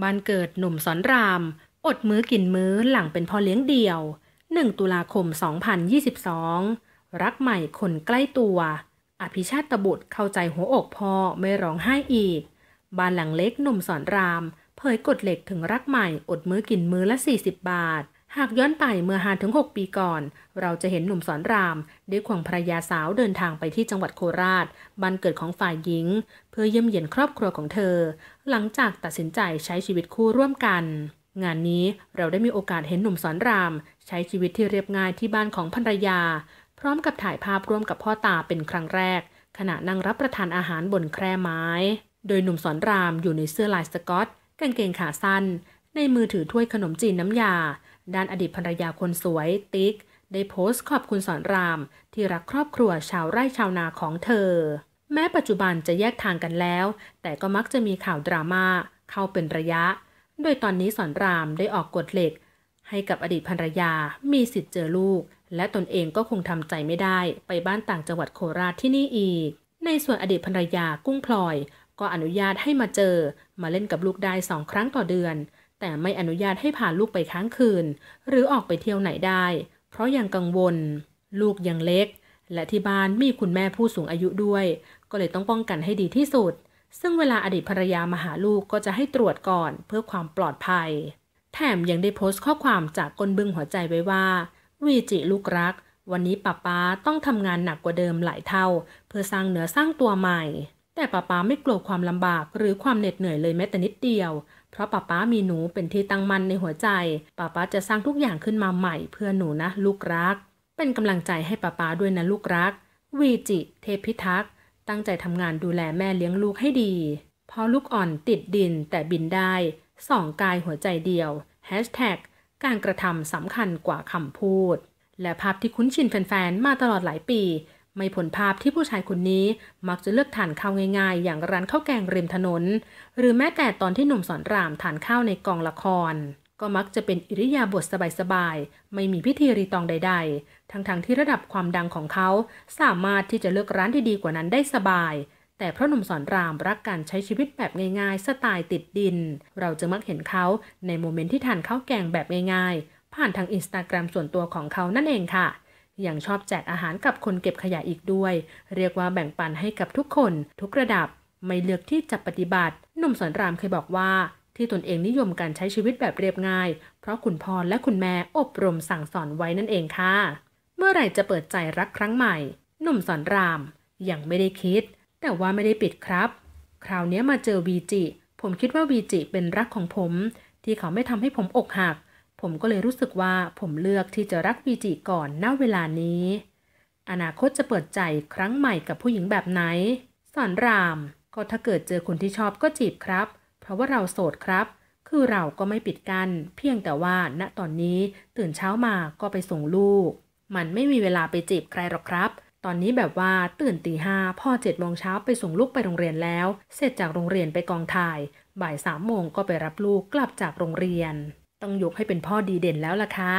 บ้านเกิดหนุ่มสอนราม อดมื้อกินมื้อหลังเป็นพ่อเลี้ยงเดี่ยว 1 ตุลาคม 2022 รักใหม่คนใกล้ตัว อภิชาติบุตรเข้าใจหัวอกพ่อไม่ร้องไห้อีก บ้านหลังเล็กหนุ่มสอนราม เผยกฎเหล็กถึงรักใหม่อดมื้อกินมื้อละ 40 บาทหากย้อนไปเมื่อหาถึง 6 ปีก่อน เราจะเห็นหนุ่มสอนรามได้ควงภรรยาสาวเดินทางไปที่จังหวัดโคราชบ้านเกิดของฝ่ายหญิง เพื่อเยี่ยมเยียนครอบครัวของเธอ หลังจากตัดสินใจใช้ชีวิตคู่ร่วมกัน งานนี้เราได้มีโอกาสเห็นหนุ่มสอนราม ใช้ชีวิตที่เรียบง่ายที่บ้านของภรรยา พร้อมกับถ่ายภาพร่วมกับพ่อตาเป็นครั้งแรก ขณะนั่งรับประทานอาหารบนแคร่ไม้ โดยหนุ่มสอนรามอยู่ในเสื้อลายสกอตกางเกงขาสั้นในมือถือถ้วยขนมจีนน้ำยา ด้านอดีตภรรยาคนสวย ติ๊ก ได้โพสต์ขอบคุณสอนรามที่รักครอบครัวชาวไร่ชาวนาของเธอ แม้ปัจจุบันจะแยกทางกันแล้ว แต่ก็มักจะมีข่าวดราม่าเข้าเป็นระยะ โดยตอนนี้สอนรามได้ออกกฎเหล็ก ให้กับอดีตภรรยามีสิทธิ์เจอลูก และตนเองก็คงทำใจไม่ได้ไปบ้านต่างจังหวัดโคราชที่นี่อีก ในส่วนอดีตภรรยากุ้งพลอย ก็อนุญาตให้มาเจอ มาเล่นกับลูกได้สองครั้งต่อเดือนแต่ไม่อนุญาตให้พาลูกไปค้างคืน หรือออกไปเที่ยวไหนได้ เพราะยังกังวล ลูกยังเล็ก และที่บ้านมีคุณแม่ผู้สูงอายุด้วย ก็เลยต้องป้องกันให้ดีที่สุด ซึ่งเวลาอดีตภรรยามาหาลูกก็จะให้ตรวจก่อนเพื่อความปลอดภัย แถมยังได้โพสต์ข้อความจากก้นบึ้งหัวใจไว้ว่าวีจิลูกรัก วันนี้ป้าป้าต้องทำงานหนักกว่าเดิมหลายเท่า เพื่อสร้างเนื้อสร้างตัวใหม่แต่ป้าป้าไม่กลัวความลำบากหรือความเหน็ดเหนื่อยเลยแม้แต่นิดเดียว เพราะป้าป้ามีหนูเป็นที่ตั้งมั่นในหัวใจป้าป้าจะสร้างทุกอย่างขึ้นมาใหม่เพื่อหนูนะลูกรัก เป็นกำลังใจให้ป้าป้าด้วยนะลูกรัก วีจิ เทพพิทักษ์ ตั้งใจทำงานดูแลแม่เลี้ยงลูกให้ดี พอลูกอ่อนติดดินแต่บินได้ สองกายหัวใจเดียวแฮชแท็กการกระทำสำคัญกว่าคำพูด และภาพที่คุ้นชินแฟนๆมาตลอดหลายปีไม่ผลภาพที่ผู้ชายคนนี้มักจะเลือกทานข้าวง่ายๆ อย่างร้านข้าวแกงริมถนน หรือแม้แต่ตอนที่หนุ่มสอนรามทานข้าวในกองละคร ก็มักจะเป็นอิริยาบถสบายๆไม่มีพิธีรีตองใด ๆ ทั้งๆทที่ระดับความดังของเขา สามารถที่จะเลือกร้านที่ดีกว่านั้นได้สบาย แต่เพราะหนุ่มสอนรามรักการใช้ชีวิตแบบง่ายๆ สไตล์ติดดิน เราจึงมักเห็นเขาในโมเมนต์ที่ทานข้าวแกงแบบง่ายๆ ผ่านทางอินสตาแกรมส่วนตัวของเขานั่นเองค่ะยังชอบแจกอาหารกับคนเก็บขยะอีกด้วย เรียกว่าแบ่งปันให้กับทุกคนทุกระดับ ไม่เลือกที่จะปฏิบัติหนุ่มสอนรามเคยบอกว่า ที่ตนเองนิยมการใช้ชีวิตแบบเรียบง่าย เพราะคุณพ่อและคุณแม่อบรมสั่งสอนไว้นั่นเองค่ะ เมื่อไหร่จะเปิดใจรักครั้งใหม่หนุ่มสอนราม ยังไม่ได้คิด แต่ว่าไม่ได้ปิดครับ คราวนี้มาเจอวีจิ ผมคิดว่าวีจิเป็นรักของผม ที่เขาไม่ทำให้ผมอกหักผมก็เลยรู้สึกว่าผมเลือกที่จะรักวีจิก่อนณเวลานี้ อนาคตจะเปิดใจครั้งใหม่กับผู้หญิงแบบไหน สอนรามก็ถ้าเกิดเจอคนที่ชอบก็จีบครับ เพราะว่าเราโสดครับ คือเราก็ไม่ปิดกัน้นเพียงแต่ว่าณตอนนี้ตื่นเช้ามาก็ไปส่งลูก มันไม่มีเวลาไปจีบใครหรอกครับ ตอนนี้แบบว่าตื่นตีห้าพ่อเจ็ดโมงเช้าไปส่งลูกไปโรงเรียนแล้ว เสร็จจากโรงเรียนไปกองถ่าย บ่ายสามโมงก็ไปรับลูกกลับจากโรงเรียนต้องยกให้เป็นพ่อดีเด่นแล้วล่ะค่ะ